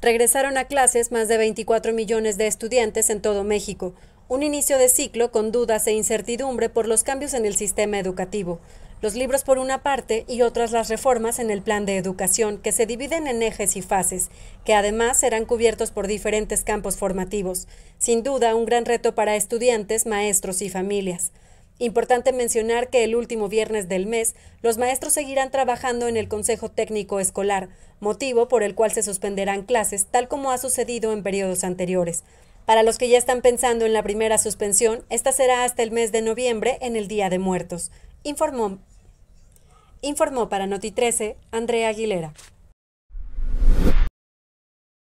regresaron a clases más de 24 millones de estudiantes en todo México, un inicio de ciclo con dudas e incertidumbre por los cambios en el sistema educativo, los libros por una parte y otras las reformas en el plan de educación que se dividen en ejes y fases, que además serán cubiertos por diferentes campos formativos. Sin duda, un gran reto para estudiantes, maestros y familias. Importante mencionar que el último viernes del mes, los maestros seguirán trabajando en el Consejo Técnico Escolar, motivo por el cual se suspenderán clases, tal como ha sucedido en periodos anteriores. Para los que ya están pensando en la primera suspensión, esta será hasta el mes de noviembre en el Día de Muertos, informó, informó para Noti 13 Andrea Aguilera.